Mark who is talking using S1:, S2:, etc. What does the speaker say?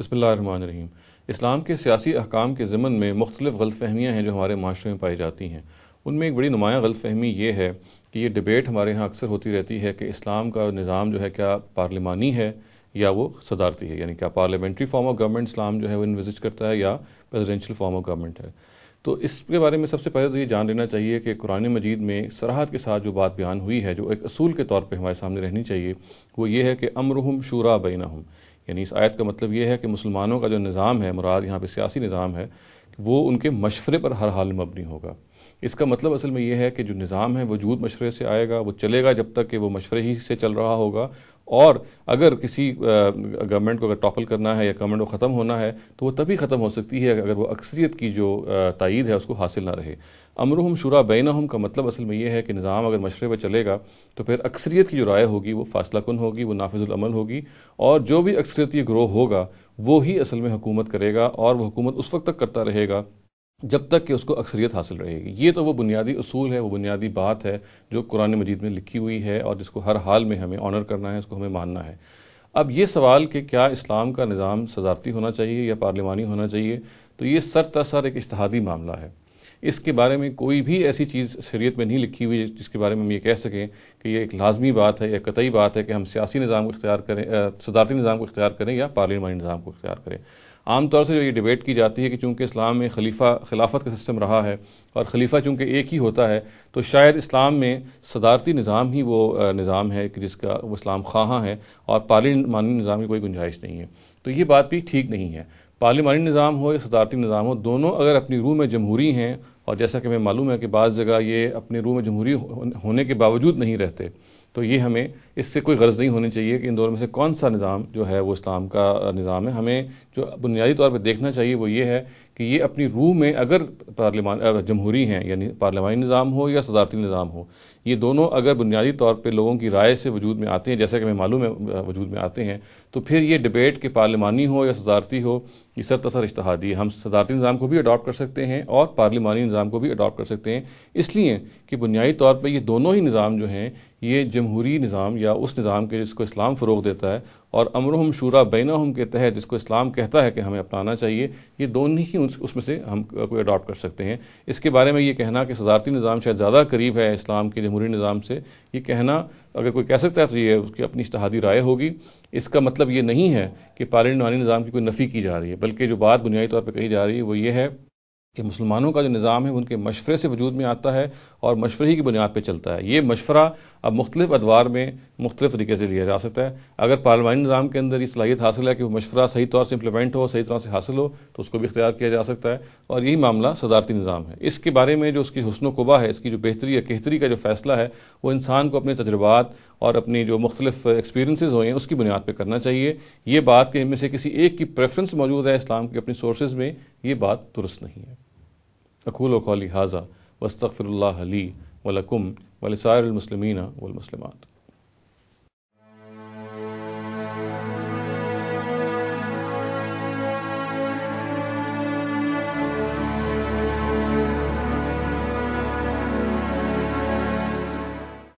S1: बसमीम इस्लाम के सियासी अहकाम के ज़मन में मुख्तलिफ गलत फहमियाँ हैं जो हमारे माशरे में पाई जाती हैं उनमें एक बड़ी नुमाया गलत फहमी ये है कि ये डिबेट हमारे यहाँ अक्सर होती रहती है कि इस्लाम का निज़ाम जो है क्या पार्लिमानी है या वो सदारती है यानी क्या पार्लियामेंट्री फॉर्म ऑफ गवर्नमेंट इस्लाम जो है वो इन्विजिट करता है या प्रेजिडेंशल फॉर्म ऑफ गवर्नमेंट है तो इसके बारे में सबसे पहले तो ये जान लेना चाहिए कि कुरान मजीद में सराहत के साथ जो बात बयान हुई है जो एक असूल के तौर पर हमारे सामने रहनी चाहिए वो ये है कि अमरुहम शूरा बैना हम यानी इस आयत का मतलब ये है कि मुसलमानों का जो निज़ाम है मुराद यहाँ पर सियासी निज़ाम है वो उनके मशवरे पर हर हाल में मबनी होगा इसका मतलब असल में यह है कि जो निज़ाम है वजूद मशरे से आएगा वो चलेगा जब तक कि वो मशरे ही से चल रहा होगा और अगर किसी गवर्नमेंट को अगर टॉपल करना है या गवर्नमेंट को ख़त्म होना है तो वो तभी ख़त्म हो सकती है अगर वो अक्सरीत की जो तइद है उसको हासिल ना रहे अमरहम शुरा हम का मतलब असल में ये है कि निज़ाम अगर मशरे पर चलेगा तो फिर अक्सरीत की जो राय होगी वो फासला कन होगी वो नाफिजुलमल होगी और जो भी अक्सरियती ग्रोह होगा वो ही असल में हुकूमत करेगा और वह हुकूमत उस वक्त तक करता रहेगा जब तक कि उसको अक्सरियत हासिल रहेगी ये तो वो बुनियादी असूल है वो बुनियादी बात है जो कुरान मजीद में लिखी हुई है और जिसको हर हाल में हमें ऑनर करना है उसको हमें मानना है अब ये सवाल कि क्या इस्लाम का निज़ाम सजारती होना चाहिए या पार्लिमानी होना चाहिए तो ये सर तसर एक इश्तहादी मामला है इसके बारे में कोई भी ऐसी चीज़ शरीयत में नहीं लिखी हुई जिसके बारे में हम ये कह सकें कि ये एक लाजमी बात है या कतई बात है कि हम सियासी निज़ाम को इख्तियार करें सदारती निज़ाम को इख्तियार करें या पार्लिमानी निज़ाम को इख्तियार करें आमतौर से जो ये डिबेट की जाती है कि चूंकि इस्लाम में खलीफा खिलाफत का सिस्टम रहा है और खलीफा चूंकि एक ही होता है तो शायद इस्लाम में सदारती निज़ाम ही वो निज़ाम है कि जिसका वो इस्लाम खां है और पार्लिमानी निज़ाम की कोई गुंजाइश नहीं है तो ये बात भी ठीक नहीं है पार्लिमानी निज़ाम हो या सदारती निज़ाम हो दोनों अगर अपनी रूह में जमहूरी हैं और जैसा कि हमें मालूम है कि बाज़ जगह ये अपने रूह में जमहूरी होने के बावजूद नहीं रहते तो ये हमें इससे कोई गर्ज़ नहीं होनी चाहिए कि इन दोनों में से कौन सा निज़ाम जो है वो इस्लाम का निज़ाम है हमें जो बुनियादी तौर पर देखना चाहिए वो ये है कि ये अपनी रूह में अगर पार्लियामान जमहूरी हैं यानी पार्लियामानी निज़ाम हो या सदारती निज़ाम हो ये दोनों अगर बुनियादी तौर पर लोगों की राय से वजूद में आते हैं जैसा कि हमें मालूम है वजूद में आते हैं तो फिर ये डिबेट के पार्लियामानी हो या सदारती हो ये सर तसर इश्तहादी हम सदारती निज़ाम को भी अडॉप्ट कर सकते हैं और पार्लियामानी निज़ाम को भी अडॉप्ट कर सकते हैं इसलिए कि बुनियादी तौर पर ये दोनों ही निज़ाम जो हैं ये जमहूरी निज़ाम या उस निज़ाम के जिसको इस्लाम फ़रोग देता है और अमरहम शूरा हम के तहत जिसको इस्लाम कहता है कि हमें अपनाना चाहिए ये दोनों ही उसमें से हम कोई अडॉप्ट कर सकते हैं इसके बारे में ये कहना कि सदारती निज़ाम शायद ज़्यादा करीब है इस्लाम के जमहूरी निज़ाम से ये कहना अगर कोई कह सकता है तो ये उसकी अपनी इश्तहादी राय होगी इसका मतलब ये नहीं है कि पार्लियामानी निज़ाम की कोई नफ़ी की जा रही है बल्कि जो बात बुनियादी तौर पर कही जा रही है वो ये है कि मुसलमानों का जो निज़ाम है उनके मशवरे से वजूद में आता है और मशवरे ही की बुनियाद पर चलता है ये मशवरा अब मुख्तलिफ अदवार में मुख्तलिफ तरीके से लिया जा सकता है अगर पार्लिमानी निज़ाम के अंदर ये सलाहियत हासिल है कि वो मशवरा सही तौर से इम्प्लीमेंट हो सही तरह से हासिल हो तो उसको भी इख्तियार किया जा सकता है और यही मामला सदारती निज़ाम है इसके बारे में जो उसकी हसन वबा है इसकी जो बेहतरी या कहतरी का जो फैसला है वो इंसान को अपने तजुर्बात और अपनी जो मुख्तलिफ एक्सपीरियंसिस हुए हैं उसकी बुनियाद पर करना चाहिए ये बात कि इनमें से किसी एक की प्रेफरेंस मौजूद है इस्लाम की अपनी सोर्सेज में ये बात दुरुस्त नहीं है أقول قولي هذا واستغفر الله لي ولكم ولسائر المسلمين والمسلمات